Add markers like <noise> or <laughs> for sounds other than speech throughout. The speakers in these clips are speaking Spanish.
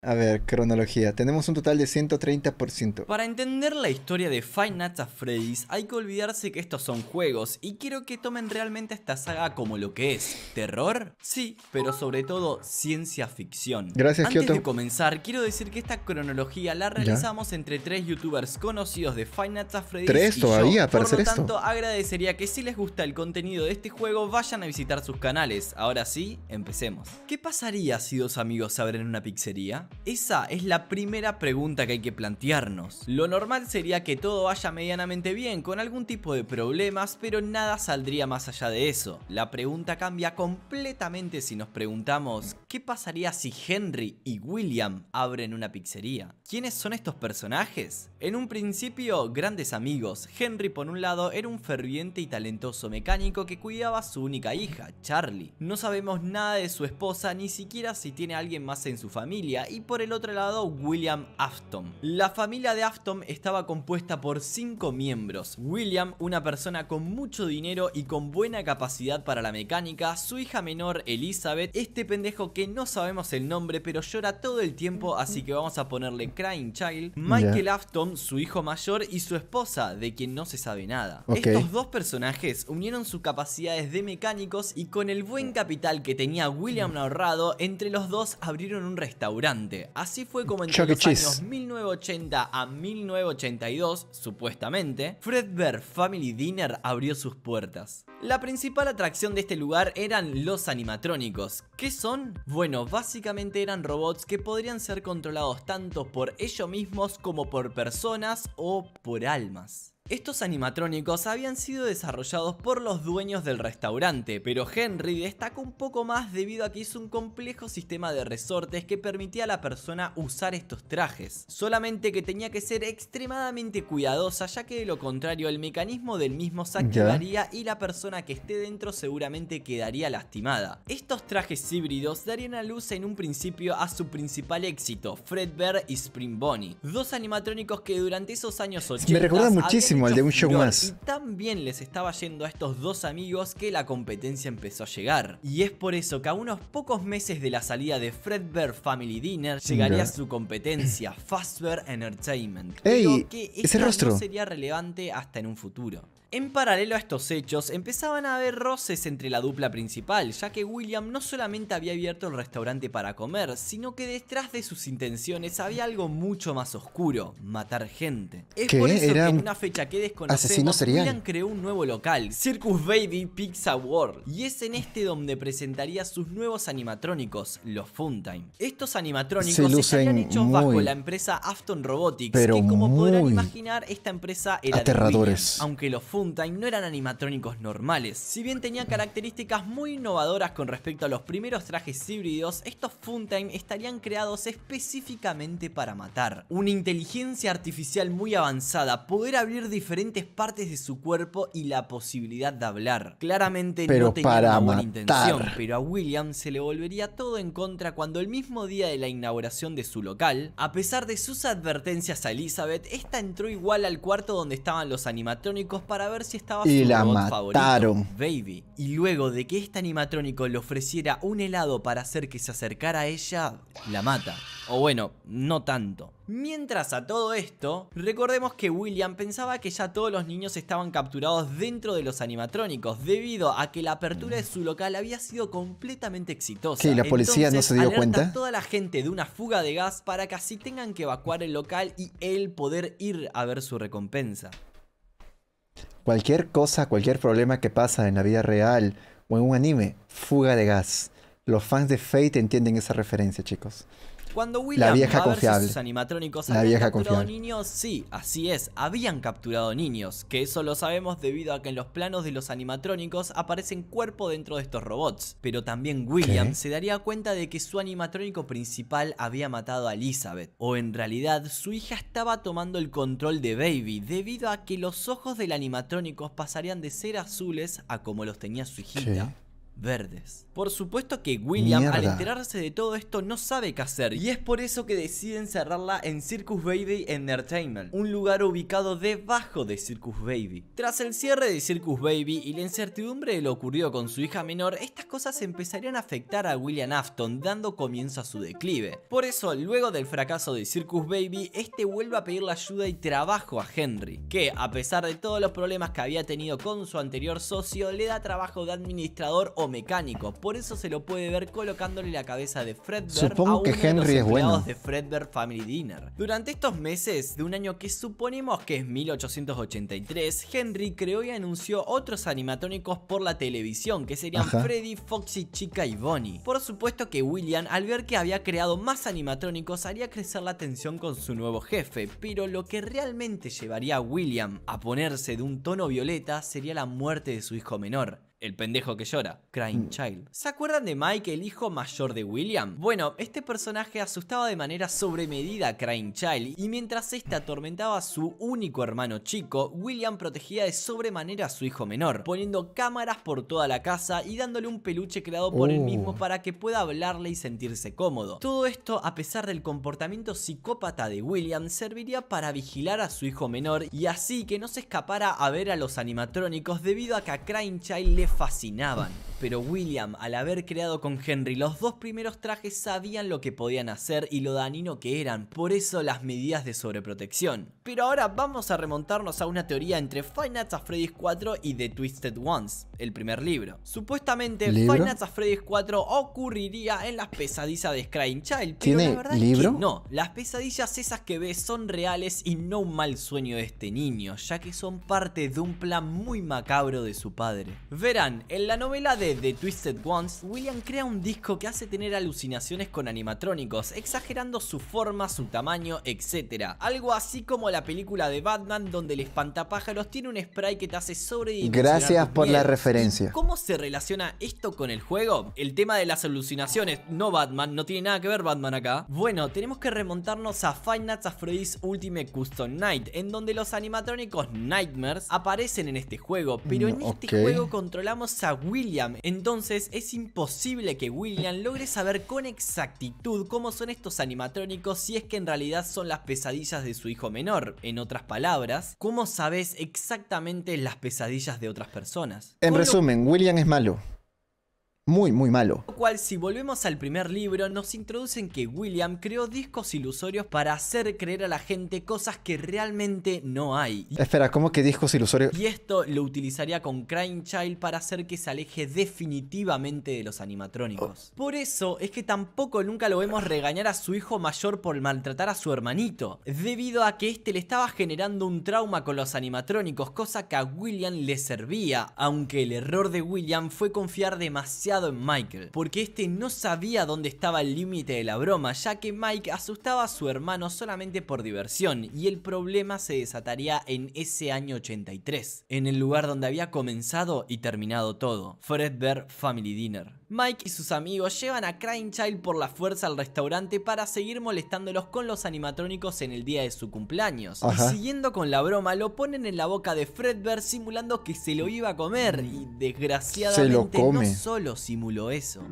A ver, cronología. Tenemos un total de 130%. Para entender la historia de Five Nights at Freddy's hay que olvidarse que estos son juegos y quiero que tomen realmente esta saga como lo que es. ¿Terror? Sí, pero sobre todo ciencia ficción. Gracias, Antes de comenzar, quiero decir que esta cronología la realizamos entre tres youtubers conocidos de Five Nights at Freddy's ¿Tres y todavía? Por lo tanto, agradecería que si les gusta el contenido de este juego vayan a visitar sus canales. Ahora sí, empecemos. ¿Qué pasaría si dos amigos abren una pizzería? Esa es la primera pregunta que hay que plantearnos. Lo normal sería que todo vaya medianamente bien, con algún tipo de problemas, pero nada saldría más allá de eso. La pregunta cambia completamente si nos preguntamos, ¿qué pasaría si Henry y William abren una pizzería? ¿Quiénes son estos personajes? En un principio, grandes amigos. Henry, por un lado, era un ferviente y talentoso mecánico que cuidaba a su única hija, Charlie. No sabemos nada de su esposa, ni siquiera si tiene alguien más en su familia. Y por el otro lado, William Afton. La familia de Afton estaba compuesta por cinco miembros. William, una persona con mucho dinero y con buena capacidad para la mecánica. Su hija menor, Elizabeth. Este pendejo que no sabemos el nombre, pero llora todo el tiempo, así que vamos a ponerle Crying Child. Michael Afton su hijo mayor y su esposa, de quien no se sabe nada. Estos dos personajes unieron sus capacidades de mecánicos y con el buen capital que tenía William ahorrado, entre los dos abrieron un restaurante. Así fue como entre e. los años 1980 a 1982, supuestamente, Fredbear Family Dinner abrió sus puertas. La principal atracción de este lugar eran los animatrónicos. ¿Qué son? Bueno, básicamente eran robots que podrían ser controlados tanto por ellos mismos como por personas personas o por almas. Estos animatrónicos habían sido desarrollados por los dueños del restaurante, pero Henry destacó un poco más debido a que hizo un complejo sistema de resortes que permitía a la persona usar estos trajes, solamente que tenía que ser extremadamente cuidadosa ya que de lo contrario el mecanismo del mismo se activaría y la persona que esté dentro seguramente quedaría lastimada. Estos trajes híbridos darían a luz en un principio a su principal éxito, Fredbear y Spring Bonnie, dos animatrónicos que durante esos años 80 me recuerda muchísimo también les estaba yendo a estos dos amigos que la competencia empezó a llegar. Y es por eso que a unos pocos meses de la salida de Fredbear Family Dinner llegaría su competencia, Fazbear Entertainment. Ey, ese rostro. sería relevante hasta en un futuro. En paralelo a estos hechos, empezaban a haber roces entre la dupla principal, ya que William no solamente había abierto el restaurante para comer, sino que detrás de sus intenciones había algo mucho más oscuro, matar gente. Es por eso que en una fecha que desconocemos, William creó un nuevo local, Circus Baby Pizza World, y es en este donde presentaría sus nuevos animatrónicos, los Funtime. Estos animatrónicos estarían hechos bajo la empresa Afton Robotics, pero que como podrán imaginar, esta empresa era aterradores. De aunque los Funtime no eran animatrónicos normales. Si bien tenían características muy innovadoras con respecto a los primeros trajes híbridos, estos Funtime estarían creados específicamente para matar. Una inteligencia artificial muy avanzada, poder abrir diferentes partes de su cuerpo y la posibilidad de hablar. Claramente no tenía para buena intención, pero a William se le volvería todo en contra cuando el mismo día de la inauguración de su local, a pesar de sus advertencias a Elizabeth, esta entró igual al cuarto donde estaban los animatrónicos para ver si estaba y su la Baby. Y luego de que este animatrónico le ofreciera un helado para hacer que se acercara a ella, la mata. O bueno, no tanto. Mientras a todo esto, recordemos que William pensaba que ya todos los niños estaban capturados dentro de los animatrónicos debido a que la apertura de su local había sido completamente exitosa. y la policía no se dio cuenta. A toda la gente de una fuga de gas para que así tengan que evacuar el local y él poder ir a ver su recompensa. Cualquier cosa, cualquier problema que pasa en la vida real o en un anime, fuga de gas. Los fans de Fate entienden esa referencia, chicos. Cuando William a ver Si sus animatrónicos habían capturado niños, sí, así es, habían capturado niños, que eso lo sabemos debido a que en los planos de los animatrónicos aparecen cuerpos dentro de estos robots. Pero también William se daría cuenta de que su animatrónico principal había matado a Elizabeth, o en realidad su hija estaba tomando el control de Baby debido a que los ojos del animatrónico pasarían de ser azules a como los tenía su hijita, verdes. Por supuesto que William, al enterarse de todo esto, no sabe qué hacer. Y es por eso que deciden cerrarla en Circus Baby Entertainment, un lugar ubicado debajo de Circus Baby. Tras el cierre de Circus Baby y la incertidumbre de lo ocurrido con su hija menor, estas cosas empezarían a afectar a William Afton, dando comienzo a su declive. Por eso, luego del fracaso de Circus Baby, este vuelve a pedir la ayuda y trabajo a Henry, que, a pesar de todos los problemas que había tenido con su anterior socio, le da trabajo de administrador o mecánico por eso se lo puede ver colocándole la cabeza de Fredbear Supongo a uno que Henry de los es bueno. de Fredbear Family Dinner. Durante estos meses de un año que suponemos que es 1883, Henry creó y anunció otros animatrónicos por la televisión, que serían Freddy, Foxy, Chica y Bonnie. Por supuesto que William, al ver que había creado más animatrónicos, haría crecer la tensión con su nuevo jefe, pero lo que realmente llevaría a William a ponerse de un tono violeta sería la muerte de su hijo menor, el pendejo que llora, Crying mm. Child. ¿Se acuerdan de Mike, el hijo mayor de William? Bueno, este personaje asustaba de manera sobremedida a Crying Child y mientras este atormentaba a su único hermano chico, William protegía de sobremanera a su hijo menor, poniendo cámaras por toda la casa y dándole un peluche creado por él oh. mismo para que pueda hablarle y sentirse cómodo. Todo esto, a pesar del comportamiento psicópata de William, serviría para vigilar a su hijo menor y así que no se escapara a ver a los animatrónicos debido a que a Crying Child le fascinaban, pero William, al haber creado con Henry los dos primeros trajes, sabían lo que podían hacer y lo danino que eran, por eso las medidas de sobreprotección. Pero ahora vamos a remontarnos a una teoría entre Five Nights Freddy's 4 y The Twisted Ones, el primer libro. Supuestamente ¿Libro? Five Freddy's 4 ocurriría en las pesadillas de Scrying Child, pero ¿Tiene verdad libro? no, las pesadillas esas que ves son reales y no un mal sueño de este niño, ya que son parte de un plan muy macabro de su padre. Ver en la novela de The Twisted Ones, William crea un disco que hace tener alucinaciones con animatrónicos, exagerando su forma, su tamaño, etc. Algo así como la película de Batman donde el espantapájaros tiene un spray que te hace sobredimensionar Gracias por la referencia. ¿Cómo se relaciona esto con el juego? El tema de las alucinaciones, no Batman, no tiene nada que ver Batman acá. Bueno, tenemos que remontarnos a Five Nights at Freddy's Ultimate Custom Night, en donde los animatrónicos Nightmares aparecen en este juego, pero en mm, este juego controla a William, entonces es imposible que William logre saber con exactitud cómo son estos animatrónicos si es que en realidad son las pesadillas de su hijo menor. En otras palabras, ¿cómo sabes exactamente las pesadillas de otras personas? En resumen, William es malo muy, muy malo. Lo cual, si volvemos al primer libro, nos introducen que William creó discos ilusorios para hacer creer a la gente cosas que realmente no hay. Espera, ¿cómo que discos ilusorios? Y esto lo utilizaría con Crying Child para hacer que se aleje definitivamente de los animatrónicos. Oh. Por eso es que tampoco nunca lo vemos regañar a su hijo mayor por maltratar a su hermanito, debido a que este le estaba generando un trauma con los animatrónicos, cosa que a William le servía, aunque el error de William fue confiar demasiado en Michael, porque este no sabía dónde estaba el límite de la broma, ya que Mike asustaba a su hermano solamente por diversión y el problema se desataría en ese año 83, en el lugar donde había comenzado y terminado todo, Fredbear Family Dinner. Mike y sus amigos llevan a Child por la fuerza al restaurante para seguir molestándolos con los animatrónicos en el día de su cumpleaños. Y siguiendo con la broma, lo ponen en la boca de Fredbear simulando que se lo iba a comer. Y desgraciadamente no solo simuló eso,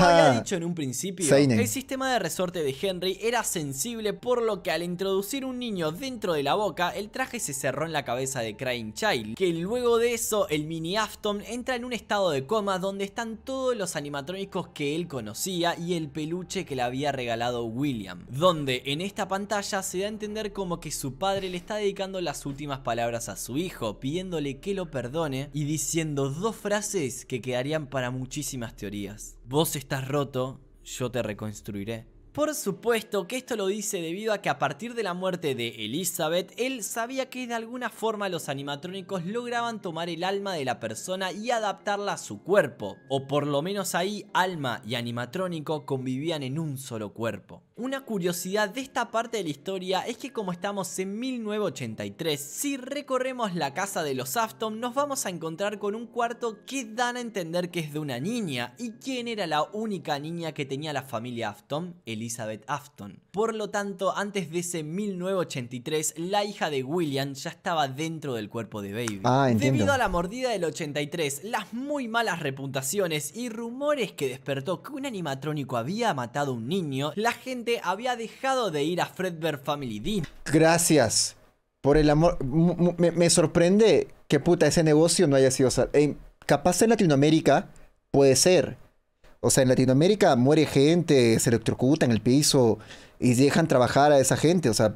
había <laughs> dicho en un principio, el sistema de resorte de Henry era sensible por lo que al introducir un niño dentro de la boca, el traje se cerró en la cabeza de Crying Child, que luego de eso el mini Afton entra en un estado de coma donde están todos los animatrónicos que él conocía y el peluche que le había regalado William, donde en esta pantalla se da a entender como que su padre le está dedicando las últimas palabras a su hijo, pidiéndole que lo perdone y diciendo dos frases que quedarían para muchísimas teorías vos estás roto, yo te reconstruiré. Por supuesto que esto lo dice debido a que a partir de la muerte de Elizabeth, él sabía que de alguna forma los animatrónicos lograban tomar el alma de la persona y adaptarla a su cuerpo, o por lo menos ahí alma y animatrónico convivían en un solo cuerpo. Una curiosidad de esta parte de la historia es que como estamos en 1983, si recorremos la casa de los Afton nos vamos a encontrar con un cuarto que dan a entender que es de una niña y quién era la única niña que tenía la familia Afton, el Elizabeth Afton. Por lo tanto, antes de ese 1983, la hija de William ya estaba dentro del cuerpo de Baby. Ah, Debido a la mordida del 83, las muy malas reputaciones y rumores que despertó que un animatrónico había matado a un niño, la gente había dejado de ir a Fredbear Family Dinner. Gracias. Por el amor, me, sorprende que puta ese negocio no haya sido... Eh, capaz en Latinoamérica puede ser, o sea, en Latinoamérica muere gente, se electrocuta en el piso y dejan trabajar a esa gente. O sea,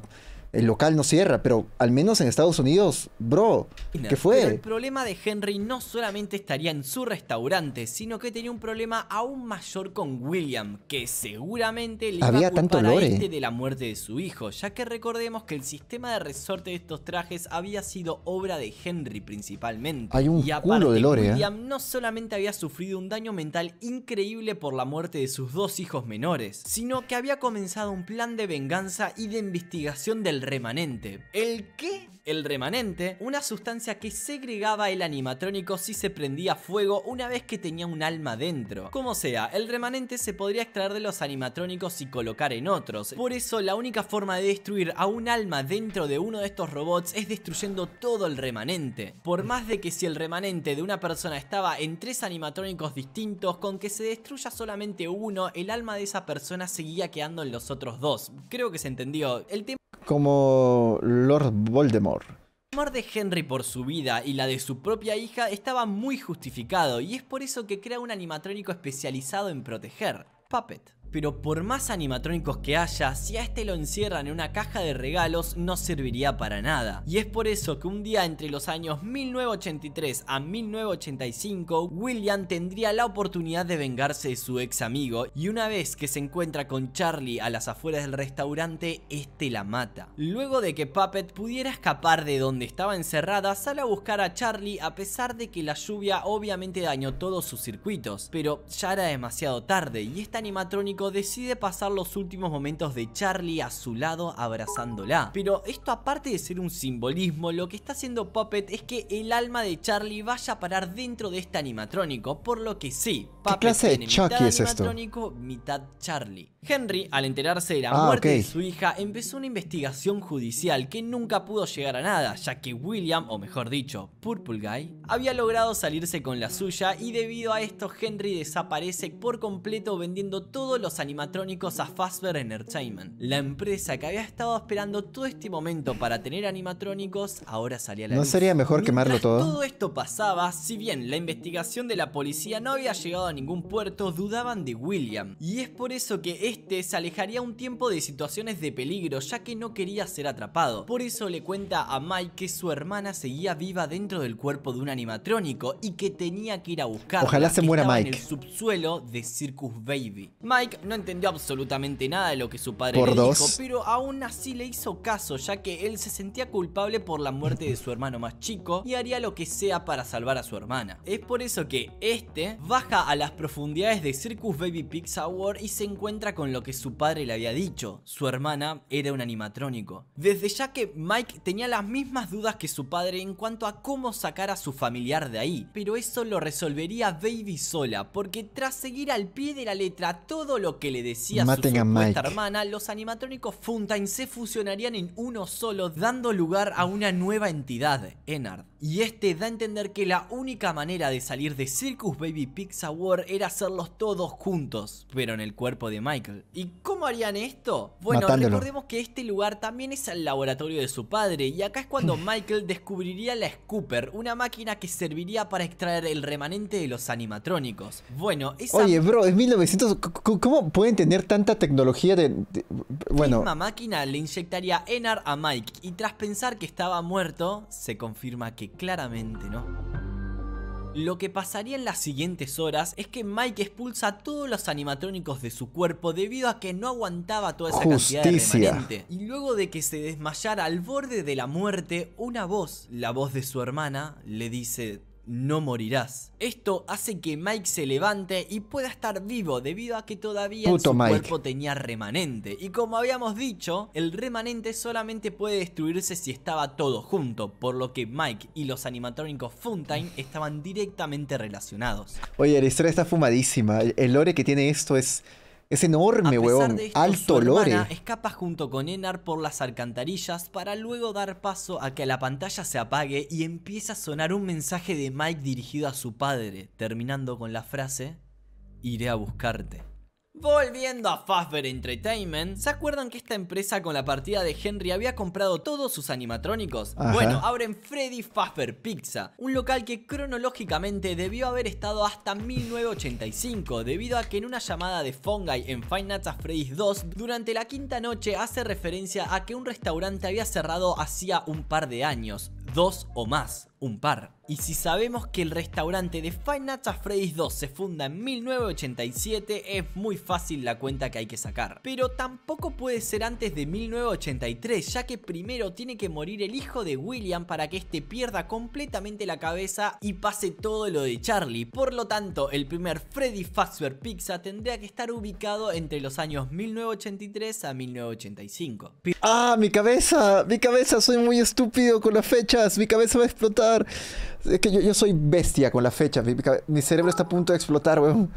el local no cierra, pero al menos en Estados Unidos, bro, ¿qué fue? el problema de Henry no solamente estaría en su restaurante, sino que tenía un problema aún mayor con William, que seguramente le Había iba a tanto A este de la muerte de su hijo, ya que recordemos que el sistema de resorte de estos trajes había sido obra de Henry principalmente. Hay un y de lore. ¿eh? William no solamente había sufrido un daño mental increíble por la muerte de sus dos hijos menores, sino que había comenzado un plan de venganza y de investigación del el remanente. ¿El qué? el remanente, una sustancia que segregaba el animatrónico si se prendía fuego una vez que tenía un alma dentro. Como sea, el remanente se podría extraer de los animatrónicos y colocar en otros. Por eso la única forma de destruir a un alma dentro de uno de estos robots es destruyendo todo el remanente. Por más de que si el remanente de una persona estaba en tres animatrónicos distintos, con que se destruya solamente uno, el alma de esa persona seguía quedando en los otros dos. Creo que se entendió. El tema... Como Lord Voldemort. El amor de Henry por su vida y la de su propia hija estaba muy justificado y es por eso que crea un animatrónico especializado en proteger, Puppet. Pero por más animatrónicos que haya, si a este lo encierran en una caja de regalos no serviría para nada. Y es por eso que un día entre los años 1983 a 1985, William tendría la oportunidad de vengarse de su ex amigo y una vez que se encuentra con Charlie a las afueras del restaurante, este la mata. Luego de que Puppet pudiera escapar de donde estaba encerrada, sale a buscar a Charlie a pesar de que la lluvia obviamente dañó todos sus circuitos, pero ya era demasiado tarde y este animatrónico decide pasar los últimos momentos de Charlie a su lado abrazándola. Pero esto aparte de ser un simbolismo, lo que está haciendo Puppet es que el alma de Charlie vaya a parar dentro de este animatrónico, por lo que sí, Puppet mitad es animatrónico, mitad Charlie. Henry, al enterarse de la ah, muerte de su hija, empezó una investigación judicial que nunca pudo llegar a nada, ya que William, o mejor dicho, Purple Guy, había logrado salirse con la suya y debido a esto Henry desaparece por completo vendiendo todos los animatrónicos a Fazbear Entertainment. La empresa que había estado esperando todo este momento para tener animatrónicos ahora salía a la ¿No sería mejor quemarlo todo? Todo esto pasaba, si bien la investigación de la policía no había llegado a ningún puerto, dudaban de William. Y es por eso que este se alejaría un tiempo de situaciones de peligro, ya que no quería ser atrapado. Por eso le cuenta a Mike que su hermana seguía viva dentro del cuerpo de un animatrónico y que tenía que ir a buscarla Ojalá se muera En el subsuelo de Circus Baby. Mike no entendió absolutamente nada de lo que su padre le dijo, pero aún así le hizo caso, ya que él se sentía culpable por la muerte de su hermano más chico y haría lo que sea para salvar a su hermana. Es por eso que este baja a las profundidades de Circus Baby Pixar World y se encuentra con lo que su padre le había dicho. Su hermana era un animatrónico. Desde ya que Mike tenía las mismas dudas que su padre en cuanto a cómo sacar a su familiar de ahí, pero eso lo resolvería Baby sola, porque tras seguir al pie de la letra todo lo que le decía a su hermana, los animatrónicos Funtime se fusionarían en uno solo, dando lugar a una nueva entidad, Ennard Y este da a entender que la única manera de salir de Circus Baby Pizza War era hacerlos todos juntos, pero en el cuerpo de Michael. ¿Y cómo harían esto? Bueno, recordemos que este lugar también es el laboratorio de su padre, y acá es cuando <laughs> Michael descubriría la Scooper, una máquina que serviría para extraer el remanente de los animatrónicos. Bueno, Oye, bro, es 1900... ¿Cómo pueden tener tanta tecnología de, bueno? La misma máquina le inyectaría Enar a Mike y tras pensar que estaba muerto, se confirma que claramente no. Lo que pasaría en las siguientes horas es que Mike expulsa todos los animatrónicos de su cuerpo debido a que no aguantaba toda esa cantidad de remanente. Y luego de que se desmayara al borde de la muerte, una voz, la voz de su hermana, le dice no morirás. Esto hace que Mike se levante y pueda estar vivo debido a que todavía su cuerpo tenía remanente. Y como habíamos dicho, el remanente solamente puede destruirse si estaba todo junto, por lo que Mike y los animatrónicos Funtime estaban directamente relacionados. Oye, la historia está fumadísima. El lore que tiene esto es es enorme, weón. Alto lore. Escapa junto con Enar por las alcantarillas para luego dar paso a que la pantalla se apague y empieza a sonar un mensaje de Mike dirigido a su padre, terminando con la frase: Iré a buscarte. Volviendo a Fazbear Entertainment, ¿se acuerdan que esta empresa con la partida de Henry había comprado todos sus animatrónicos? Bueno, abren Freddy Fazbear Pizza, un local que cronológicamente debió haber estado hasta 1985, debido a que en una llamada de Fungi en Five Nights Freddy's 2, durante la quinta noche hace referencia a que un restaurante había cerrado hacía un par de años, dos o más un par. Y si sabemos que el restaurante de Five Nights Freddy's 2 se funda en 1987, es muy fácil la cuenta que hay que sacar. Pero tampoco puede ser antes de 1983, ya que primero tiene que morir el hijo de William para que este pierda completamente la cabeza y pase todo lo de Charlie. Por lo tanto, el primer Freddy Fazbear Pizza tendría que estar ubicado entre los años 1983 a 1985. ¡Ah, mi cabeza! ¡Mi cabeza! Soy muy estúpido con las fechas. Mi cabeza va a explotar. Es que yo, soy bestia con la fecha. Mi, mi cerebro está a punto de explotar, weón.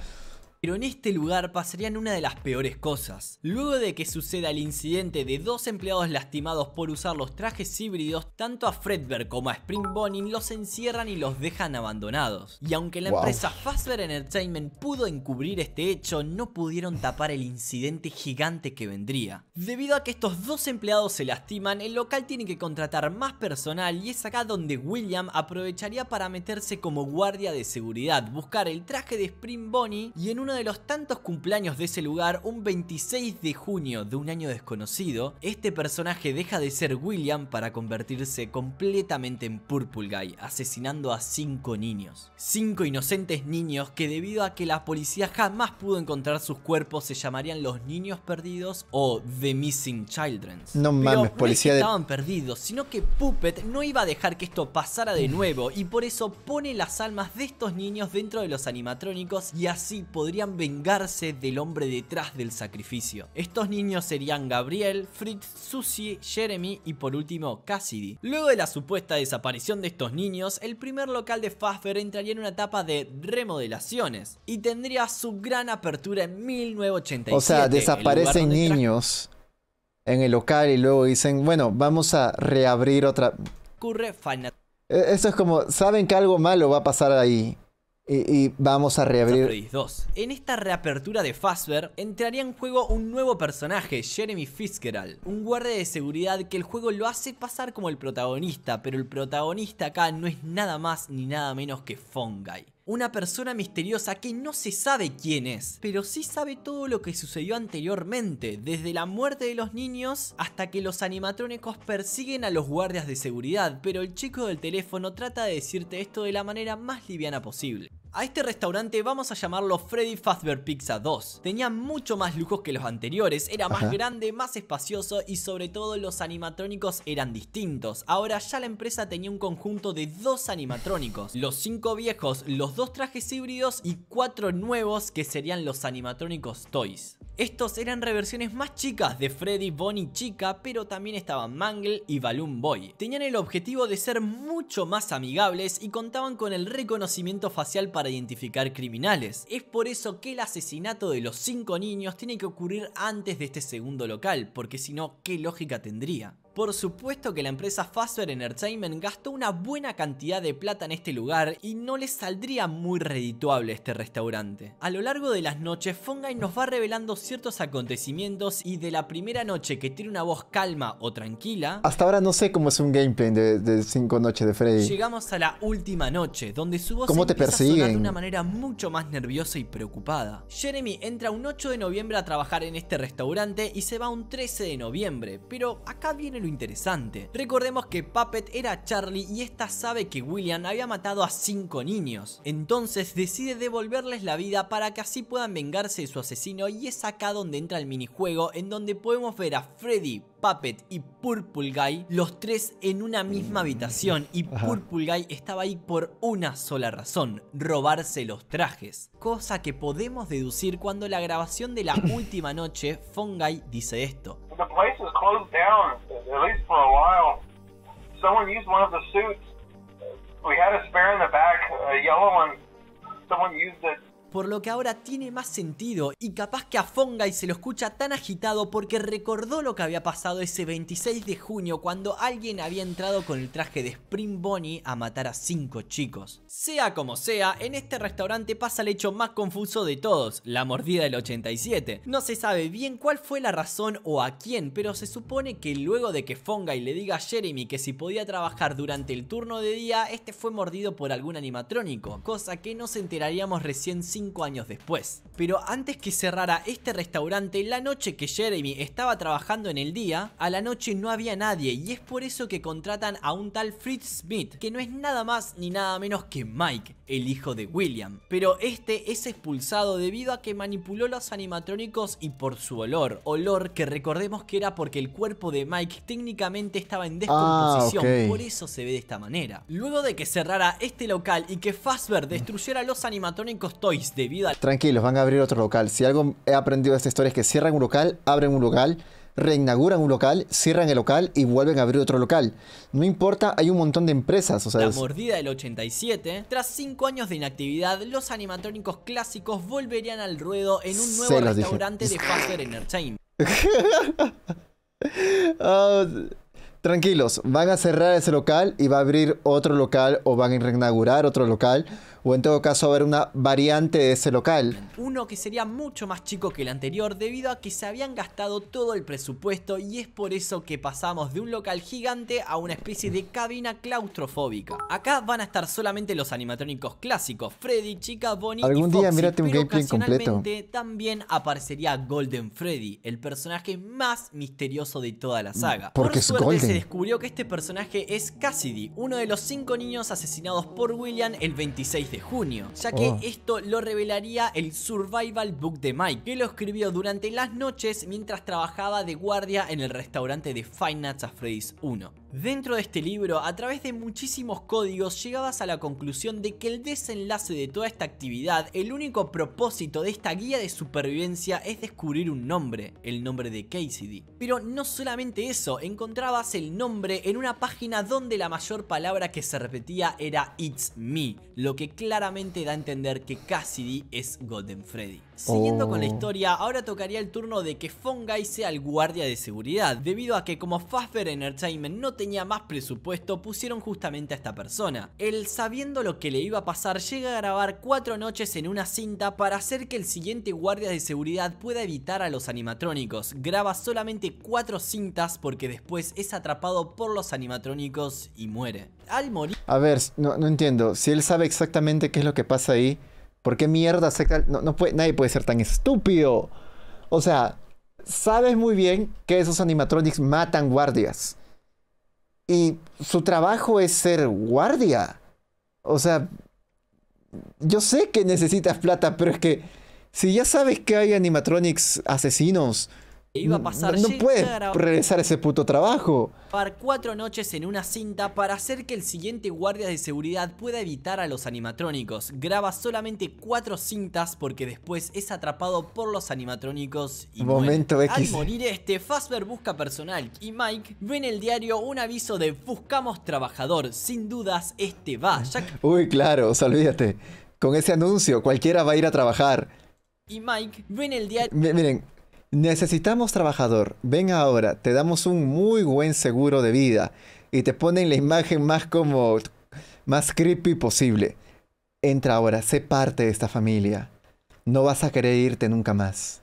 Pero en este lugar pasarían una de las peores cosas. Luego de que suceda el incidente de dos empleados lastimados por usar los trajes híbridos, tanto a Fredbear como a Spring Bonnie los encierran y los dejan abandonados. Y aunque la empresa Fazbear Entertainment pudo encubrir este hecho, no pudieron tapar el incidente gigante que vendría. Debido a que estos dos empleados se lastiman, el local tiene que contratar más personal y es acá donde William aprovecharía para meterse como guardia de seguridad, buscar el traje de Spring Bonnie y en una de los tantos cumpleaños de ese lugar, un 26 de junio de un año desconocido, este personaje deja de ser William para convertirse completamente en Purple Guy, asesinando a cinco niños. Cinco inocentes niños que debido a que la policía jamás pudo encontrar sus cuerpos se llamarían los niños perdidos o The Missing Children. No mames, policía estaban perdidos, sino que Puppet no iba a dejar que esto pasara de nuevo y por eso pone las almas de estos niños dentro de los animatrónicos y así podría vengarse del hombre detrás del sacrificio. Estos niños serían Gabriel, Fritz, Susie, Jeremy y por último Cassidy. Luego de la supuesta desaparición de estos niños, el primer local de Fazbear entraría en una etapa de remodelaciones y tendría su gran apertura en 1987. O sea, desaparecen niños en el local y luego dicen, bueno, vamos a reabrir otra... E-, eso es como, saben que algo malo va a pasar ahí. Y, vamos a reabrir. 2. En esta reapertura de Fazbear entraría en juego un nuevo personaje, Jeremy Fitzgerald, un guardia de seguridad que el juego lo hace pasar como el protagonista, pero el protagonista acá no es nada más ni nada menos que Fongai una persona misteriosa que no se sabe quién es, pero sí sabe todo lo que sucedió anteriormente, desde la muerte de los niños hasta que los animatrónicos persiguen a los guardias de seguridad, pero el chico del teléfono trata de decirte esto de la manera más liviana posible. A este restaurante vamos a llamarlo Freddy Fazbear Pizza 2. Tenía mucho más lujos que los anteriores, era más grande, más espacioso y sobre todo los animatrónicos eran distintos. Ahora ya la empresa tenía un conjunto de dos animatrónicos, los cinco viejos, los dos trajes híbridos y cuatro nuevos que serían los animatrónicos Toys. Estos eran reversiones más chicas de Freddy, Bonnie Chica, pero también estaban Mangle y Balloon Boy. Tenían el objetivo de ser mucho más amigables y contaban con el reconocimiento facial para identificar criminales. Es por eso que el asesinato de los cinco niños tiene que ocurrir antes de este segundo local, porque si no, ¿qué lógica tendría? Por supuesto que la empresa Fazbear Entertainment gastó una buena cantidad de plata en este lugar y no le saldría muy redituable este restaurante. A lo largo de las noches, Fongai nos va revelando ciertos acontecimientos y de la primera noche que tiene una voz calma o tranquila... Hasta ahora no sé cómo es un gameplay de, 5 cinco noches de Freddy. Llegamos a la última noche, donde su voz se te de una manera mucho más nerviosa y preocupada. Jeremy entra un 8 de noviembre a trabajar en este restaurante y se va un 13 de noviembre, pero acá viene lo interesante. Recordemos que Puppet era Charlie y esta sabe que William había matado a cinco niños. Entonces decide devolverles la vida para que así puedan vengarse de su asesino y es acá donde entra el minijuego en donde podemos ver a Freddy, Puppet y Purple Guy, los tres en una misma habitación y Purple Guy estaba ahí por una sola razón, robarse los trajes. Cosa que podemos deducir cuando la grabación de la <coughs> última noche, Fongai dice esto. at least for a while. Someone used one of the suits. We had a spare in the back, a yellow one. Someone used it por lo que ahora tiene más sentido y capaz que a Fongai se lo escucha tan agitado porque recordó lo que había pasado ese 26 de junio cuando alguien había entrado con el traje de Spring Bonnie a matar a cinco chicos. Sea como sea, en este restaurante pasa el hecho más confuso de todos, la mordida del 87. No se sabe bien cuál fue la razón o a quién, pero se supone que luego de que Fongai le diga a Jeremy que si podía trabajar durante el turno de día, este fue mordido por algún animatrónico, cosa que nos enteraríamos recién si años después. Pero antes que cerrara este restaurante, la noche que Jeremy estaba trabajando en el día, a la noche no había nadie y es por eso que contratan a un tal Fritz Smith, que no es nada más ni nada menos que Mike, el hijo de William. Pero este es expulsado debido a que manipuló los animatrónicos y por su olor. Olor que recordemos que era porque el cuerpo de Mike técnicamente estaba en ah, descomposición, por eso se ve de esta manera. Luego de que cerrara este local y que Fazbear destruyera los animatrónicos toys Tranquilos, van a abrir otro local. Si algo he aprendido de esta historia es que cierran un local, abren un local, reinauguran un local, cierran el local y vuelven a abrir otro local. No importa, hay un montón de empresas. O sea, la mordida del 87. Tras 5 años de inactividad, los animatrónicos clásicos volverían al ruedo en un nuevo restaurante de Faster Entertainment. <laughs> Ah, tranquilos, van a cerrar ese local y va a abrir otro local o van a reinaugurar otro local o en todo caso haber una variante de ese local. Uno que sería mucho más chico que el anterior debido a que se habían gastado todo el presupuesto y es por eso que pasamos de un local gigante a una especie de cabina claustrofóbica. Acá van a estar solamente los animatrónicos clásicos, Freddy, Chica, Bonnie Algún y Foxy, día mírate un gameplay completo. también aparecería Golden Freddy, el personaje más misterioso de toda la saga. Porque por se descubrió que este personaje es Cassidy, uno de los cinco niños asesinados por William el 26 de de junio, ya que oh. esto lo revelaría el Survival Book de Mike, que lo escribió durante las noches mientras trabajaba de guardia en el restaurante de Five Nights at Freddy's 1. Dentro de este libro, a través de muchísimos códigos, llegabas a la conclusión de que el desenlace de toda esta actividad, el único propósito de esta guía de supervivencia es descubrir un nombre, el nombre de Cassidy. Pero no solamente eso, encontrabas el nombre en una página donde la mayor palabra que se repetía era It's Me, lo que claramente da a entender que Cassidy es Golden Freddy. Siguiendo con la oh. historia, ahora tocaría el turno de que Fongai sea el guardia de seguridad, debido a que como Fazbear Entertainment no tenía más presupuesto pusieron justamente a esta persona. Él sabiendo lo que le iba a pasar llega a grabar cuatro noches en una cinta para hacer que el siguiente guardia de seguridad pueda evitar a los animatrónicos. Graba solamente cuatro cintas porque después es atrapado por los animatrónicos y muere. Al morir... A ver, no, entiendo. Si él sabe exactamente qué es lo que pasa ahí, ¿por qué mierda No, puede, nadie puede ser tan estúpido. O sea, sabes muy bien que esos animatronics matan guardias y su trabajo es ser guardia. O sea, yo sé que necesitas plata, pero es que si ya sabes que hay animatronics asesinos, iba No, puede puedes regresar ese puto trabajo. Para cuatro noches en una cinta para hacer que el siguiente guardia de seguridad pueda evitar a los animatrónicos. Graba solamente cuatro cintas porque después es atrapado por los animatrónicos y Momento Al morir este, Fazbear busca personal y Mike ve en el diario un aviso de buscamos trabajador. Sin dudas, este va. <laughs> Uy, claro, o sea, olvídate. Con ese anuncio, cualquiera va a ir a trabajar. Y Mike ve en el diario... miren, necesitamos trabajador, ven ahora, te damos un muy buen seguro de vida y te ponen la imagen más como, más creepy posible. Entra ahora, sé parte de esta familia. No vas a querer irte nunca más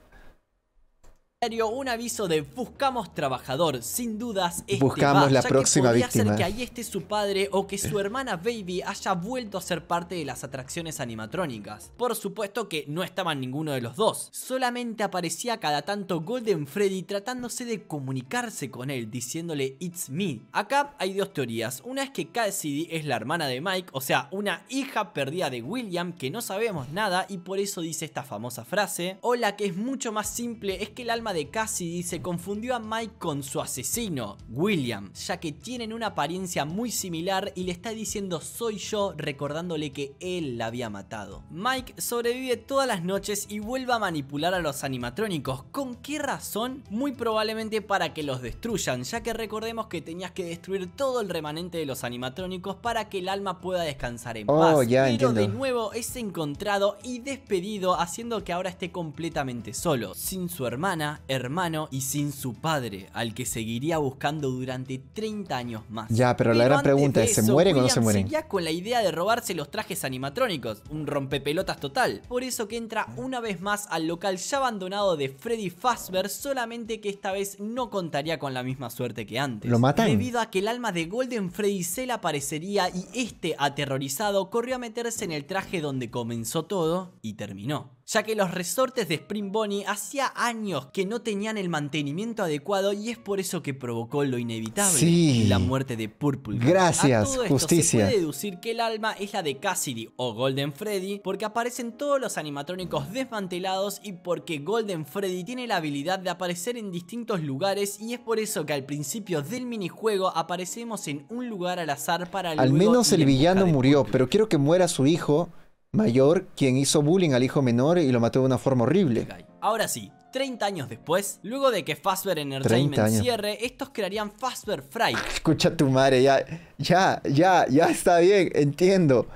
un aviso de buscamos trabajador, sin dudas este buscamos la ya próxima que víctima. Ser que ahí esté su padre o que su hermana Baby haya vuelto a ser parte de las atracciones animatrónicas. Por supuesto que no estaban ninguno de los dos, solamente aparecía cada tanto Golden Freddy tratándose de comunicarse con él, diciéndole It's me. Acá hay dos teorías, una es que Cassidy es la hermana de Mike, o sea, una hija perdida de William que no sabemos nada y por eso dice esta famosa frase, o la que es mucho más simple es que el alma de Cassidy se confundió a Mike con su asesino, William, ya que tienen una apariencia muy similar y le está diciendo soy yo recordándole que él la había matado. Mike sobrevive todas las noches y vuelve a manipular a los animatrónicos. ¿Con qué razón? Muy probablemente para que los destruyan, ya que recordemos que tenías que destruir todo el remanente de los animatrónicos para que el alma pueda descansar en oh, paz. Pero de nuevo es encontrado y despedido haciendo que ahora esté completamente solo, sin su hermana hermano y sin su padre, al que seguiría buscando durante 30 años más. Ya, pero, la gran pregunta es, ¿se muere o no se muere? Seguía con la idea de robarse los trajes animatrónicos, un rompepelotas total. Por eso que entra una vez más al local ya abandonado de Freddy Fazbear, solamente que esta vez no contaría con la misma suerte que antes. ¿Lo matan? Debido a que el alma de Golden Freddy se le aparecería y este, aterrorizado, corrió a meterse en el traje donde comenzó todo y terminó ya que los resortes de Spring Bonnie hacía años que no tenían el mantenimiento adecuado y es por eso que provocó lo inevitable, la muerte de Purple. Gracias, A justicia. Se puede deducir que el alma es la de Cassidy o Golden Freddy porque aparecen todos los animatrónicos desmantelados y porque Golden Freddy tiene la habilidad de aparecer en distintos lugares y es por eso que al principio del minijuego aparecemos en un lugar al azar para Al menos el villano murió, pero quiero que muera su hijo mayor quien hizo bullying al hijo menor y lo mató de una forma horrible. Ahora sí, 30 años después, luego de que Fazbear Entertainment cierre, estos crearían Fazbear Fry. <laughs> Escucha tu madre, ya, ya, ya, ya está bien, entiendo.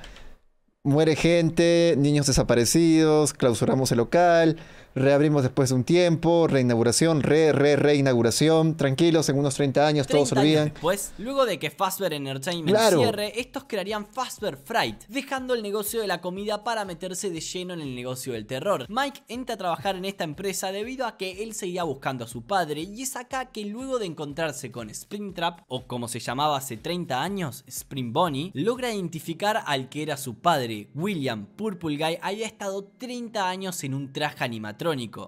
Muere gente, niños desaparecidos, clausuramos el local, reabrimos después de un tiempo, reinauguración, re, re, reinauguración. Tranquilos, en unos 30 años todos se olvidan. Después, luego de que Fazbear Entertainment cierre, estos crearían Fazbear Fright, dejando el negocio de la comida para meterse de lleno en el negocio del terror. Mike entra a trabajar en esta empresa debido a que él seguía buscando a su padre y es acá que luego de encontrarse con Springtrap, o como se llamaba hace 30 años, Spring Bonnie, logra identificar al que era su padre, William Purple Guy, había estado 30 años en un traje animativo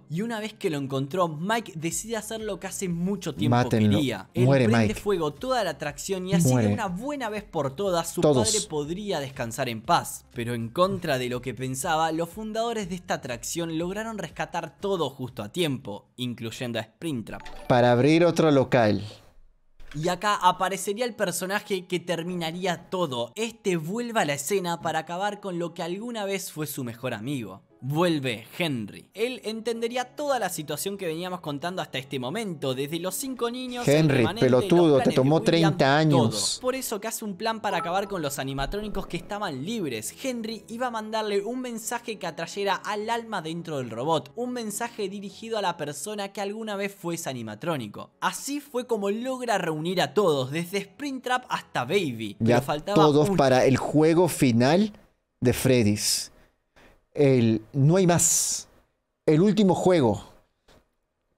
y una vez que lo encontró, Mike decide hacer lo que hace mucho tiempo quería. Él prende fuego toda la atracción y así de una buena vez por todas su padre podría descansar en paz. Pero en contra de lo que pensaba, los fundadores de esta atracción lograron rescatar todo justo a tiempo, incluyendo a Springtrap. Para abrir otro local. Y acá aparecería el personaje que terminaría todo. Este vuelve a la escena para acabar con lo que alguna vez fue su mejor amigo vuelve Henry. Él entendería toda la situación que veníamos contando hasta este momento, desde los cinco niños... Henry, pelotudo, te tomó 30 años. Por eso que hace un plan para acabar con los animatrónicos que estaban libres. Henry iba a mandarle un mensaje que atrayera al alma dentro del robot, un mensaje dirigido a la persona que alguna vez fuese animatrónico. Así fue como logra reunir a todos, desde Springtrap hasta Baby. Ya todos para el juego final de Freddy's el no hay más, el último juego,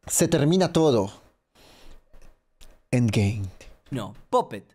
se termina todo. Endgame. No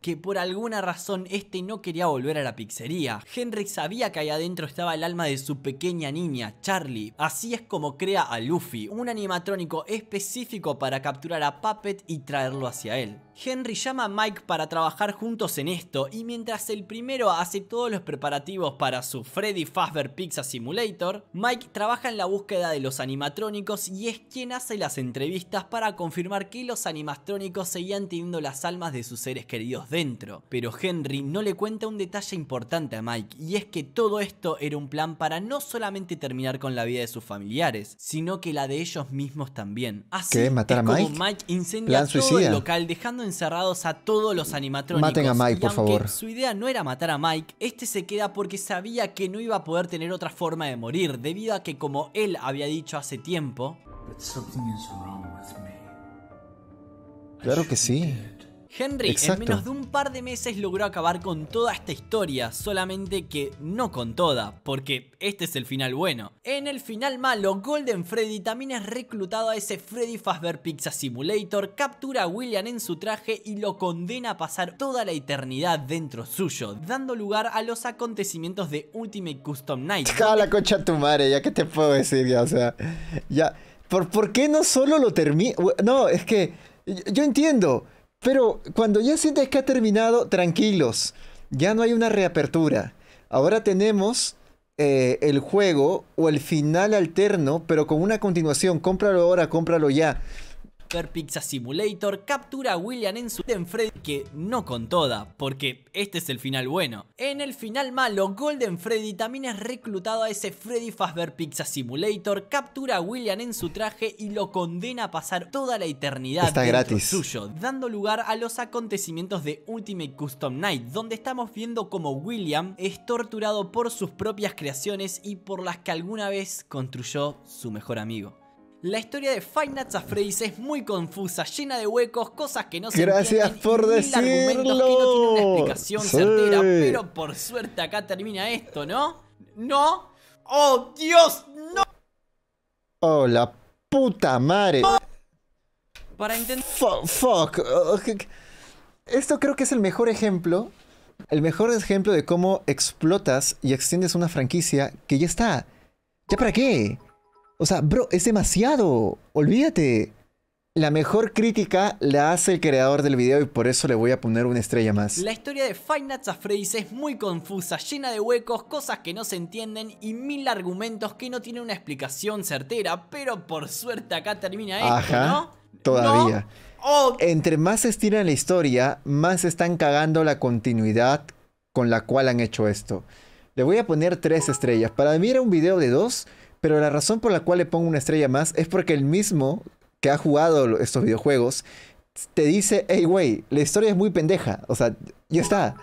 que por alguna razón este no quería volver a la pizzería. Henry sabía que ahí adentro estaba el alma de su pequeña niña, Charlie. Así es como crea a Luffy, un animatrónico específico para capturar a Puppet y traerlo hacia él. Henry llama a Mike para trabajar juntos en esto y mientras el primero hace todos los preparativos para su Freddy Fazbear Pizza Simulator, Mike trabaja en la búsqueda de los animatrónicos y es quien hace las entrevistas para confirmar que los animatrónicos seguían teniendo las almas de sus seres queridos dentro. Pero Henry no le cuenta un detalle importante a Mike y es que todo esto era un plan para no solamente terminar con la vida de sus familiares, sino que la de ellos mismos también. Así que ¿Matar a Mike? Como Mike incendia todo el local dejando encerrados a todos los animatrónicos. Maten a Mike, por favor. Su idea no era matar a Mike, este se queda porque sabía que no iba a poder tener otra forma de morir debido a que como él había dicho hace tiempo, Claro que sí. Henry en menos de un par de meses logró acabar con toda esta historia, solamente que no con toda, porque este es el final bueno. En el final malo, Golden Freddy también es reclutado a ese Freddy Fazbear Pizza Simulator, captura a William en su traje y lo condena a pasar toda la eternidad dentro suyo, dando lugar a los acontecimientos de Ultimate Custom Night. Jala la concha tu madre! Ya que te puedo decir, ya, o sea, ya... ¿Por, ¿Por qué no solo lo termina? No, es que yo entiendo. Pero cuando ya sientes que ha terminado, tranquilos, ya no hay una reapertura. Ahora tenemos eh, el juego o el final alterno, pero con una continuación. Cómpralo ahora, cómpralo ya. Fazbear Pizza Simulator captura a William en su Golden Freddy que no con toda, porque este es el final bueno. En el final malo, Golden Freddy también es reclutado a ese Freddy Fazbear Pizza Simulator, captura a William en su traje y lo condena a pasar toda la eternidad Está gratis. suyo, dando lugar a los acontecimientos de Ultimate Custom Night, donde estamos viendo como William es torturado por sus propias creaciones y por las que alguna vez construyó su mejor amigo. La historia de Five Nights at es muy confusa, llena de huecos, cosas que no se Gracias por decirlo. no una explicación certera, pero por suerte acá termina esto, ¿no? ¿No? ¡Oh, Dios, no! ¡Oh, la puta madre! Para intentar... Fuck, fuck. Oh, esto creo que es el mejor ejemplo, el mejor ejemplo de cómo explotas y extiendes una franquicia que ya está. ¿Ya para qué? O sea, bro, es demasiado. Olvídate. La mejor crítica la hace el creador del video y por eso le voy a poner una estrella más. La historia de Five Nights at es muy confusa, llena de huecos, cosas que no se entienden y mil argumentos que no tienen una explicación certera, pero por suerte acá termina esto, ¿no? Todavía. Entre más se estira la historia, más están cagando la continuidad con la cual han hecho esto. Le voy a poner tres estrellas. Para mí era un video de dos, pero la razón por la cual le pongo una estrella más es porque el mismo que ha jugado estos videojuegos te dice, hey, güey, la historia es muy pendeja. O sea, ya está.